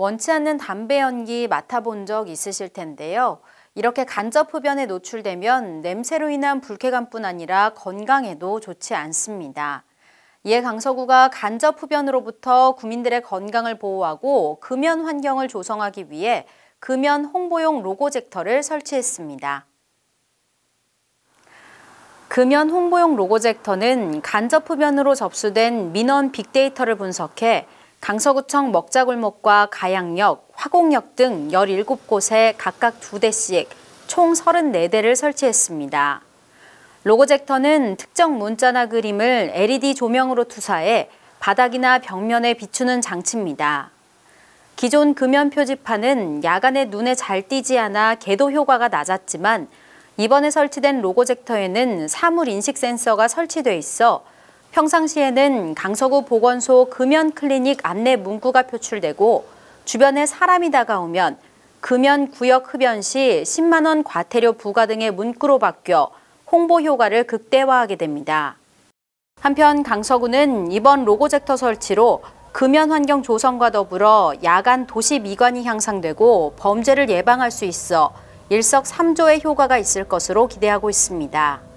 원치 않는 담배 연기 맡아본 적 있으실 텐데요. 이렇게 간접 흡연에 노출되면 냄새로 인한 불쾌감뿐 아니라 건강에도 좋지 않습니다. 이에 강서구가 간접 흡연으로부터 구민들의 건강을 보호하고 금연 환경을 조성하기 위해 금연 홍보용 로고젝터를 설치했습니다. 금연 홍보용 로고젝터는 간접 흡연으로 접수된 민원 빅데이터를 분석해 강서구청 먹자골목과 가양역, 화곡역 등 17곳에 각각 2대씩 총 34대를 설치했습니다. 로고젝터는 특정 문자나 그림을 LED 조명으로 투사해 바닥이나 벽면에 비추는 장치입니다. 기존 금연 표지판은 야간에 눈에 잘 띄지 않아 개도 효과가 낮았지만 이번에 설치된 로고젝터에는 사물 인식 센서가 설치돼 있어 평상시에는 강서구 보건소 금연 클리닉 안내 문구가 표출되고 주변에 사람이 다가오면 금연 구역 흡연 시 10만 원 과태료 부과 등의 문구로 바뀌어 홍보 효과를 극대화하게 됩니다. 한편 강서구는 이번 로고젝터 설치로 금연 환경 조성과 더불어 야간 도시 미관이 향상되고 범죄를 예방할 수 있어 일석삼조의 효과가 있을 것으로 기대하고 있습니다.